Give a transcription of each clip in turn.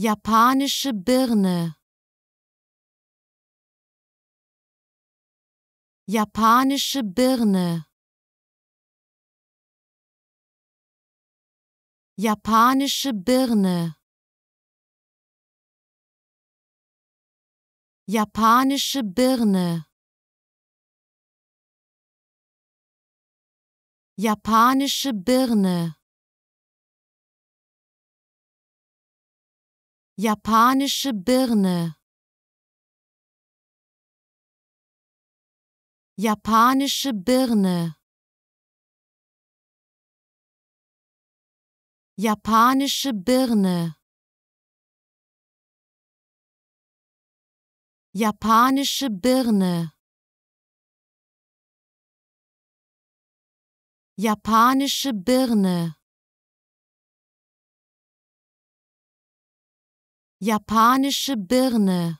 Japanische Birne. Japanische Birne. Japanische Birne. Japanische Birne. Japanische Birne. Japanische Birne. Japanische Birne. Japanische Birne. Japanische Birne. Japanische Birne. Japanische Birne.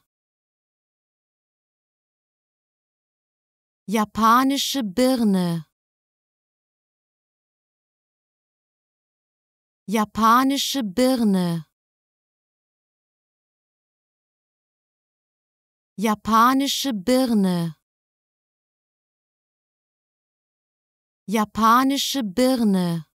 Japanische Birne. Japanische Birne. Japanische Birne. Japanische Birne.